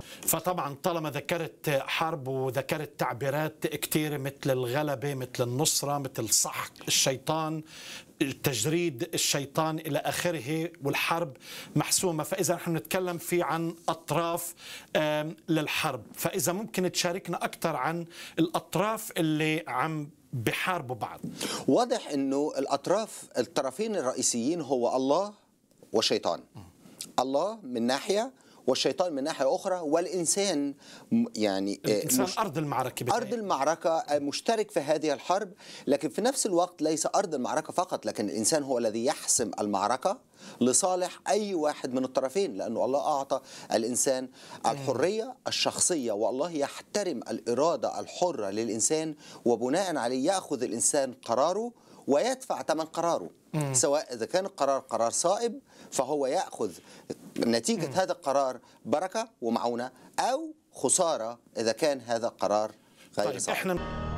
فطبعا طالما ذكرت حرب وذكرت تعبيرات كثيرة مثل الغلبة مثل النصرة مثل صح الشيطان تجريد الشيطان إلى آخره والحرب محسومة فإذا نحن نتكلم في عن أطراف للحرب فإذا ممكن تشاركنا أكثر عن الأطراف اللي عم بحاربوا بعض واضح أنه الأطراف الطرفين الرئيسيين هو الله وشيطان الله من ناحية والشيطان من ناحيه اخرى والانسان يعني آه، الانسان مش... ارض المعركه بتاعي. ارض المعركه آه، مشترك في هذه الحرب لكن في نفس الوقت ليس ارض المعركه فقط لكن الانسان هو الذي يحسم المعركه لصالح اي واحد من الطرفين لانه الله اعطى الانسان الحريه الشخصيه والله يحترم الاراده الحره للانسان وبناء عليه ياخذ الانسان قراره ويدفع ثمن قراره مم. سواء إذا كان القرار قرار صائب فهو يأخذ نتيجة مم. هذا القرار بركة ومعونة أو خسارة إذا كان هذا قرار غير طيب صائب احنا